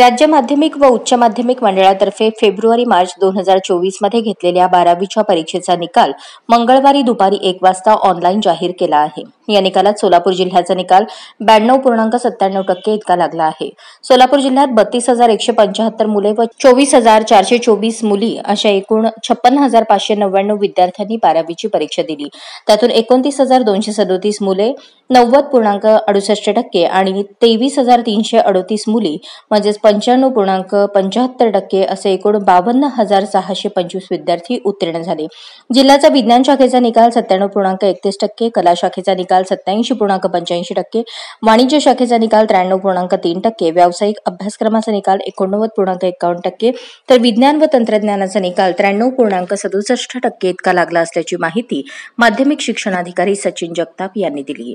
राज्य माध्यमिक व उच्च माध्यमिक मंडळातर्फे फेब्रुवारी मार्च दोन हजार चोवीस मध्ये घेतलेल्या बारावीच्या परीक्षेचा निकाल मंगळवारी दुपारी एक वाजता ऑनलाईन जाहीर केला आहे या निकालात सोलापूर जिल्ह्याचा निकाल ब्याण्णव पूर्णांक सत्त्याण्णव टक्के इतका लागला आहे सोलापूर जिल्ह्यात बत्तीस हजार एकशे पंचाहत्तर मुले व चोवीस हजार चारशे चोवीस मुली अशा एकूण छप्पन्न हजार पाचशे नव्याण्णव विद्यार्थ्यांनी बारावीची परीक्षा दिली त्यातून एकोणतीस हजार दोनशे सदोतीस मुले नव्वद पूर्णांक अडुसष्ट टक्के आणि तेवीस हजार तीनशे अडोतीस मुली म्हणजेच पंच्याण्णव पूर्णांक पंच्याहत्तर टक्के असे एकूण बावन्न हजार सहाशे पंचवीस विद्यार्थी उत्तीर्ण झाले जिल्ह्याचा विज्ञान शाखेचा निकाल सत्त्याण्णव पूर्णांक एकतीस टक्के कला शाखेचा निकाल सत्याऐंशी पूर्णांक पंच्याऐंशी टक्के वाणिज्य शाखेचा निकाल त्र्याण्णव पूर्णांक तीन टक्के व्यावसायिक अभ्यासक्रमाचा निकाल एकोणनव्वद पूर्णांक एकावन्न टक्के तर विज्ञान व तंत्रज्ञानाचा निकाल त्र्याण्णव पूर्णांक सदुसष्ट टक्के इतका लागला असल्याची माहिती माध्यमिक शिक्षणाधिकारी सचिन जगताप यांनी दिली